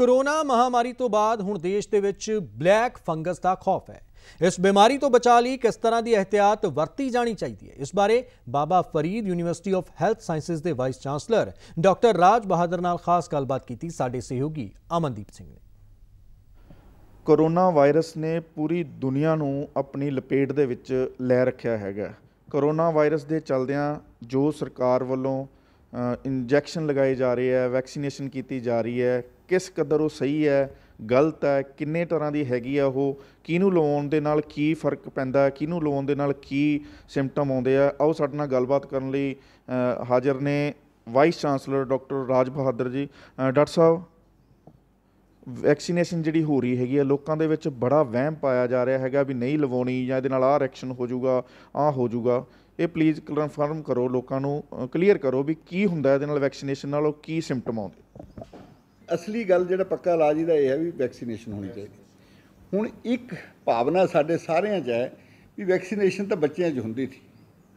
corona ਮਹਾਮਾਰੀ ਤੋਂ ਬਾਅਦ ਹੁਣ ਦੇਸ਼ ਦੇ ਵਿੱਚ ਬਲੈਕ ਫੰਗਸ ਦਾ ਖੌਫ ਹੈ ਇਸ ਬਿਮਾਰੀ ਤੋਂ ਬਚਾ ਲਈ ਕਿਸ ਤਰ੍ਹਾਂ ਦੀ ਇhtiyat ਵਰਤੀ ਜਾਣੀ ਚਾਹੀਦੀ ਹੈ ਇਸ ਬਾਰੇ Baba Farid university of health sciences ਦੇ vice chancellor doctor Raj Bahadur ਨਾਲ ਖਾਸ ਗੱਲਬਾਤ ਕੀਤੀ ਸਾਡੇ ਸਹਿਯੋਗੀ ਅਮਨਦੀਪ ਸਿੰਘ ਨੇ ਕੋਰੋਨਾ ਵਾਇਰਸ ਨੇ ਪੂਰੀ ਦੁਨੀਆ ਨੂੰ ਆਪਣੀ ਲਪੇਟ ਦੇ ਵਿੱਚ ਲੈ ਰੱਖਿਆ ਹੈਗਾ ਕੋਰੋਨਾ ਵਾਇਰਸ ਦੇ ਚੱਲਦਿਆਂ ਜੋ ਸਰਕਾਰ ਵੱਲੋਂ ਇੰਜੈਕਸ਼ਨ ਲਗਾਏ ਜਾ ਰਹੇ ਹੈ ਵੈਕਸੀਨੇਸ਼ਨ ਕੀਤੀ ਜਾ ਰਹੀ ਹੈ ਕਿਸ ਕਦਰ ਉਹ ਸਹੀ ਹੈ ਗਲਤ ਹੈ ਕਿੰਨੇ ਤਰ੍ਹਾਂ ਦੀ ਹੈਗੀ ਆ ਉਹ ਕਿਹਨੂੰ ਲਵਾਉਣ ਦੇ ਨਾਲ ਕੀ ਫਰਕ ਪੈਂਦਾ ਕਿਹਨੂੰ ਲਵਾਉਣ ਦੇ ਨਾਲ ਕੀ ਸਿੰਪਟਮ ਆਉਂਦੇ ਆ ਆਓ ਸਾਡੇ ਨਾਲ ਗੱਲਬਾਤ ਕਰਨ ਲਈ ਹਾਜ਼ਰ ਨੇ vice chancellor doctor Raj Bahadur ji doctor ਸਾਹਿਬ ਵੈਕਸੀਨੇਸ਼ਨ ਜਿਹੜੀ ਹੋ ਰਹੀ ਹੈਗੀ ਆ ਲੋਕਾਂ ਦੇ ਵਿੱਚ ਬੜਾ ਵਹਿਮ ਪਾਇਆ ਜਾ ਰਿਹਾ ਹੈਗਾ ਵੀ ਨਹੀਂ ਲਵਾਉਣੀ ਜਾਂ ਇਹਦੇ ਨਾਲ ਆ ਰਿਐਕਸ਼ਨ ਹੋ ਜਾਊਗਾ ਆ ਹੋ ਜਾਊਗਾ ਇਹ ਪਲੀਜ਼ ਕਨਫਰਮ ਕਰੋ ਲੋਕਾਂ ਨੂੰ ਕਲੀਅਰ ਕਰੋ ਵੀ ਕੀ ਹੁੰਦਾ ਇਹਦੇ ਨਾਲ ਵੈਕਸੀਨੇਸ਼ਨ ਨਾਲ ਉਹ ਕੀ ਸਿੰਪਟਮ ਆਉਂਦੇ ਅਸਲੀ ਗੱਲ ਜਿਹੜਾ ਪੱਕਾ ਇਲਾਜ ਇਹਦਾ ਇਹ ਹੈ ਵੀ ਵੈਕਸੀਨੇਸ਼ਨ ਹੋਣੀ ਚਾਹੀਦੀ ਹੁਣ ਇੱਕ ਭਾਵਨਾ ਸਾਡੇ ਸਾਰਿਆਂ 'ਚ ਹੈ ਵੀ ਵੈਕਸੀਨੇਸ਼ਨ ਤਾਂ ਬੱਚਿਆਂ 'ਚ ਹੁੰਦੀ ਸੀ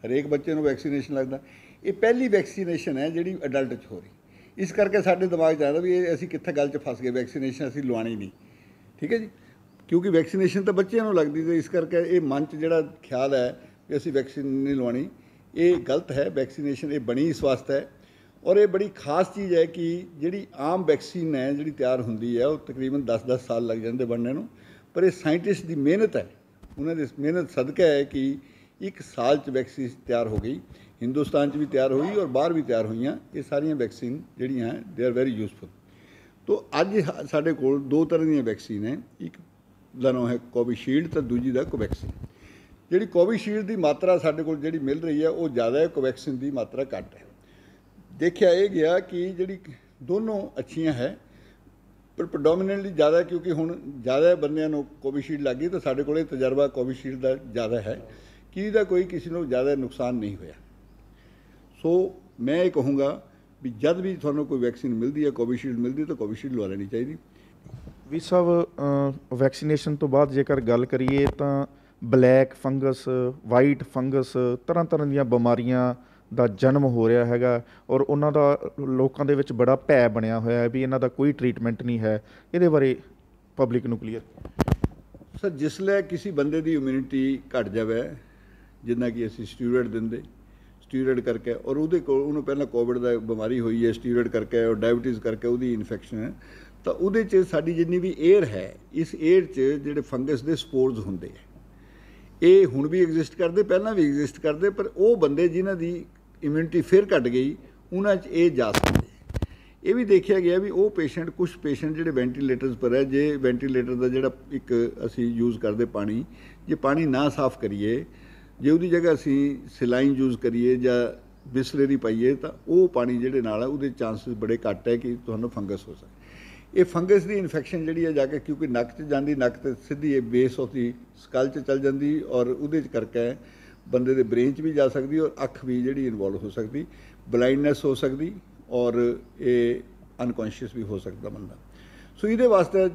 ਹਰੇਕ ਬੱਚੇ ਨੂੰ ਵੈਕਸੀਨੇਸ਼ਨ ਲੱਗਦਾ ਇਹ ਪਹਿਲੀ ਵੈਕਸੀਨੇਸ਼ਨ ਹੈ ਜਿਹੜੀ ਅਡਲਟ 'ਚ ਹੋ ਰਹੀ ਇਸ ਕਰਕੇ ਸਾਡੇ ਦਿਮਾਗ 'ਚ ਆਉਂਦਾ ਵੀ ਇਹ ਅਸੀਂ ਕਿੱਥੇ ਗੱਲ 'ਚ ਫਸ ਗਏ ਵੈਕਸੀਨੇਸ਼ਨ ਅਸੀਂ ਲਵਾਣੀ ਨਹੀਂ ਠੀਕ ਹੈ ਜੀ ਕਿਉਂਕਿ ਵੈਕਸੀਨੇਸ਼ਨ ਤਾਂ ਬੱਚਿਆਂ ਨੂੰ ਲੱਗਦੀ ਤੇ ਇਸ ਕਰਕੇ ਇਹ ਮਨ 'ਚ ਜਿਹੜਾ ਖਿਆਲ ਹੈ ਕਿ ਅਸੀਂ ਵੈਕਸੀਨ ਨਹੀਂ ਲਵਾਣੀ ਇਹ ਗਲਤ ਹੈ ਵੈਕਸੀਨੇਸ਼ਨ ਇਹ ਬਣੀ ਇਸ ਹੈ ਔਰ ਇਹ ਬੜੀ ਖਾਸ ਚੀਜ਼ ਹੈ ਕਿ ਜਿਹੜੀ ਆਮ ਵੈਕਸੀਨ ਹੈ ਜਿਹੜੀ ਤਿਆਰ ਹੁੰਦੀ ਹੈ ਉਹ ਤਕਰੀਬਨ 10-10 ਸਾਲ ਲੱਗ ਜਾਂਦੇ ਬਣਨ ਨੂੰ ਪਰ ਇਹ ਸਾਇੰਟਿਸਟ ਦੀ ਮਿਹਨਤ ਹੈ ਉਹਨਾਂ ਦੀ ਮਿਹਨਤ ਸਦਕਾ ਹੈ ਕਿ ਇੱਕ ਸਾਲ ਚ ਵੈਕਸੀਨ ਤਿਆਰ ਹੋ ਗਈ ਹਿੰਦੁਸਤਾਨ ਚ ਵੀ ਤਿਆਰ ਹੋਈ ਔਰ ਬਾਹਰ ਵੀ ਤਿਆਰ ਹੋਈਆਂ ਇਹ ਸਾਰੀਆਂ ਵੈਕਸੀਨ ਜਿਹੜੀਆਂ ਹੈ ਦੇ ਆਰ ਵੈਰੀ ਯੂਸਫੁਲ ਤੋਂ ਅੱਜ ਸਾਡੇ ਕੋਲ ਦੋ ਤਰ੍ਹਾਂ ਦੀਆਂ ਵੈਕਸੀਨ ਹੈ ਇੱਕ ਦਾ ਨਾਮ ਹੈ ਕੋਵਿਸ਼ੀਲਡ ਤੇ ਦੂਜੀ ਦਾ ਕੋਵੈਕਸਿਨ ਜਿਹੜੀ ਕੋਵਿਸ਼ੀਲਡ ਦੀ ਮਾਤਰਾ ਸਾਡੇ ਕੋਲ ਜਿਹੜੀ ਮਿਲ ਰਹੀ ਹੈ ਉਹ ਜ਼ਿਆਦਾ ਹੈ ਕੋਵੈਕਸਿਨ ਦੀ ਮਾਤਰਾ ਘੱਟ ਹੈ ਦੇਖਿਆ ਇਹ ਗਿਆ ਕਿ ਜਿਹੜੀ ਦੋਨੋਂ ਅੱਛੀਆਂ ਹੈ ਪਰ ਪ੍ਰੈਡੋਮੀਨੈਂਟਲੀ ਜ਼ਿਆਦਾ ਕਿਉਂਕਿ ਹੁਣ ਜ਼ਿਆਦਾ ਬੰਦਿਆਂ ਨੂੰ ਕੋਵਿਸ਼ੀਲਡ ਲੱਗੀ ਤਾਂ ਸਾਡੇ ਕੋਲੇ ਤਜਰਬਾ ਕੋਵਿਸ਼ੀਲਡ ਦਾ ਜ਼ਿਆਦਾ ਹੈ ਕਿ ਇਹਦਾ ਕੋਈ ਕਿਸੇ ਨੂੰ ਜ਼ਿਆਦਾ ਨੁਕਸਾਨ ਨਹੀਂ ਹੋਇਆ ਸੋ ਮੈਂ ਇਹ ਕਹੂੰਗਾ ਵੀ ਜਦ ਵੀ ਤੁਹਾਨੂੰ ਕੋਈ ਵੈਕਸੀਨ ਮਿਲਦੀ ਹੈ ਕੋਵਿਸ਼ੀਲਡ ਮਿਲਦੀ ਤਾਂ ਕੋਵਿਸ਼ੀਲਡ ਲਵਾ ਲੈਣੀ ਚਾਹੀਦੀ ਵੀ ਸਭ ਵੈਕਸੀਨੇਸ਼ਨ ਤੋਂ ਬਾਅਦ ਜੇਕਰ ਗੱਲ ਕਰੀਏ ਤਾਂ ਬਲੈਕ ਫੰਗਸ ਵਾਈਟ ਫੰਗਸ ਤਰ੍ਹਾਂ ਤਰ੍ਹਾਂ ਦੀਆਂ ਬਿਮਾਰੀਆਂ ਦਾ ਜਨਮ ਹੋ ਰਿਹਾ ਹੈਗਾ ਔਰ ਉਹਨਾਂ ਦਾ ਲੋਕਾਂ ਦੇ ਵਿੱਚ ਬੜਾ ਭੈ ਬਣਿਆ ਹੋਇਆ ਹੈ ਵੀ ਇਹਨਾਂ ਦਾ ਕੋਈ ਟ੍ਰੀਟਮੈਂਟ ਨਹੀਂ ਹੈ ਇਹਦੇ ਬਾਰੇ ਪਬਲਿਕ ਨੂੰ ਕਲੀਅਰ ਸਰ ਜਿਸ ਲੈ ਕਿਸੇ ਬੰਦੇ ਦੀ ਇਮਿਊਨਿਟੀ ਘਟ ਜਾਵੇ ਜਿੰਨਾ ਕਿ ਅਸੀਂ ਸਟੀਰੋਇਡ ਦਿੰਦੇ ਸਟੀਰੋਇਡ ਕਰਕੇ ਔਰ ਉਹਦੇ ਕੋਲ ਉਹਨੂੰ ਪਹਿਲਾਂ ਕੋਵਿਡ ਦਾ ਬਿਮਾਰੀ ਹੋਈ ਹੈ ਸਟੀਰੋਇਡ ਕਰਕੇ ਔਰ ਡਾਇਬੀਟਿਸ ਕਰਕੇ ਉਹਦੀ ਇਨਫੈਕਸ਼ਨ ਹੈ ਤਾਂ ਉਹਦੇ 'ਚ ਸਾਡੀ ਜਿੰਨੀ ਵੀ 에ਅਰ ਹੈ ਇਸ 에ਅਰ 'ਚ ਜਿਹੜੇ ਫੰਗਸ ਦੇ ਸਪੋਰਸ ਹੁੰਦੇ ਆ ਇਹ ਹੁਣ ਵੀ ਐਗਜ਼ਿਸਟ ਕਰਦੇ ਪਹਿਲਾਂ ਵੀ ਐਗਜ਼ਿਸਟ ਕਰਦੇ ਪਰ ਉਹ ਬੰਦੇ ਜਿਨ੍ਹਾਂ ਦੀ ਇਮਿਊਨਿਟੀ ਫਿਰ ਘਟ ਗਈ ਉਹਨਾਂ 'ਚ ਇਹ ਜਾ ਸਕਦੇ ਇਹ ਵੀ ਦੇਖਿਆ ਗਿਆ ਵੀ ਉਹ ਪੇਸ਼ੈਂਟ ਕੁਝ ਪੇਸ਼ੈਂਟ ਜਿਹੜੇ ਵੈਂਟੀਲੇਟਰਸ ਪਰ ਹੈ ਜੇ ਵੈਂਟੀਲੇਟਰ ਦਾ ਜਿਹੜਾ ਇੱਕ ਅਸੀਂ ਯੂਜ਼ ਕਰਦੇ ਪਾਣੀ ਜੇ ਪਾਣੀ ਨਾ ਸਾਫ਼ ਕਰੀਏ ਜੇ ਉਹਦੀ ਜਗ੍ਹਾ ਅਸੀਂ ਸਲਾਈਨ ਯੂਜ਼ ਕਰੀਏ ਜਾਂ ਬਿਸਲਰੀ ਪਾਈਏ ਤਾਂ ਉਹ ਪਾਣੀ ਜਿਹੜੇ ਨਾਲ ਹੈ ਉਹਦੇ ਚਾਂਸਸ ਬੜੇ ਘੱਟ ਹੈ ਕਿ ਤੁਹਾਨੂੰ ਫੰਗਸ ਹੋ ਸਕੇ ਇਹ ਫੰਗਸ ਦੀ ਇਨਫੈਕਸ਼ਨ ਜਿਹੜੀ ਹੈ ਜਾ ਕੇ ਕਿਉਂਕਿ ਨੱਕ 'ਚ ਜਾਂਦੀ ਨੱਕ ਤੇ ਸਿੱਧੀ ਇਹ ਬੇਸ ਆਫ ਦੀ ਸਕਲ 'ਚ ਚੱਲ ਜਾਂਦੀ ਔਰ ਉਹਦੇ 'ਚ ਕਰਕੇ ਬੰਦੇ ਦੇ ਬ੍ਰੇਨ 'ਚ ਵੀ ਜਾ ਸਕਦੀ ਔਰ ਅੱਖ ਵੀ ਜਿਹੜੀ ਇਨਵੋਲਵ ਹੋ ਸਕਦੀ ਬਲਾਈਂਡਨੈਸ ਹੋ ਸਕਦੀ ਔਰ ਇਹ ਅਨਕੌਂਸ਼ੀਅਸ ਵੀ ਹੋ ਸਕਦਾ ਬੰਦਾ ਸੋ ਇਹਦੇ ਵਾਸਤੇ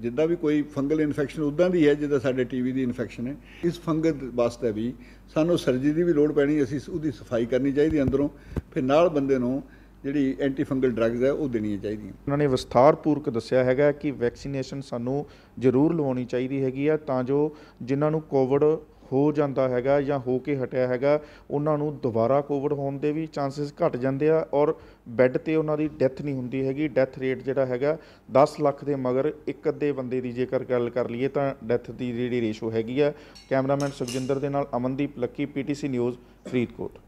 ਜਿੱਦਾਂ ਵੀ ਕੋਈ ਫੰਗਲ ਇਨਫੈਕਸ਼ਨ ਉਦਾਂ ਦੀ ਹੈ ਜਿੱਦਾਂ ਸਾਡੇ ਟੀਵੀ ਦੀ ਇਨਫੈਕਸ਼ਨ ਹੈ ਇਸ ਫੰਗਲ ਵਾਸਤੇ ਵੀ ਸਾਨੂੰ ਸਰਜਰੀ ਦੀ ਵੀ ਲੋੜ ਪੈਣੀ ਅਸੀਂ ਉਹਦੀ ਸਫਾਈ ਕਰਨੀ ਚਾਹੀਦੀ ਅੰਦਰੋਂ ਫਿਰ ਨਾਲ ਬੰਦੇ ਨੂੰ ਜਿਹੜੀ ਐਂਟੀ ਫੰਗਲ ਡਰੱਗਸ ਹੈ ਉਹ ਦੇਣੀਆਂ ਚਾਹੀਦੀਆਂ ਉਹਨਾਂ ਨੇ ਵਿਸਥਾਰਪੂਰਕ ਦੱਸਿਆ ਹੈਗਾ ਕਿ ਵੈਕਸੀਨੇਸ਼ਨ ਸਾਨੂੰ ਜ਼ਰੂਰ ਲਵਾਉਣੀ ਚਾਹੀਦੀ ਹੈਗੀ ਆ ਤਾਂ ਜੋ ਜਿਨ੍ਹਾਂ ਨੂੰ ਕੋਵਿਡ ਹੋ ਜਾਂਦਾ ਹੈਗਾ ਜਾਂ ਹੋ ਕੇ ਹਟਿਆ ਹੈਗਾ ਉਹਨਾਂ ਨੂੰ ਦੁਬਾਰਾ ਕੋਵਿਡ ਹੋਣ ਦੇ ਵੀ ਚਾਂਸਸ ਘਟ ਜਾਂਦੇ ਆ ਔਰ ਬੈੱਡ ਤੇ ਉਹਨਾਂ ਦੀ ਡੈਥ ਨਹੀਂ ਹੁੰਦੀ ਹੈਗੀ ਡੈਥ ਰੇਟ ਜਿਹੜਾ ਹੈਗਾ 10 ਲੱਖ ਦੇ ਮਗਰ ਇੱਕ ਅੱਧੇ ਬੰਦੇ ਦੀ ਜੇਕਰ ਗੱਲ ਕਰ ਲਈਏ ਤਾਂ ਡੈਥ ਦੀ ਜਿਹੜੀ ਰੇਸ਼ੋ ਹੈਗੀ ਆ ਕੈਮਰਾਮੈਨ ਸੁਖਜਿੰਦਰ ਦੇ ਨਾਲ Amandeep Lucky PTC news Faridkot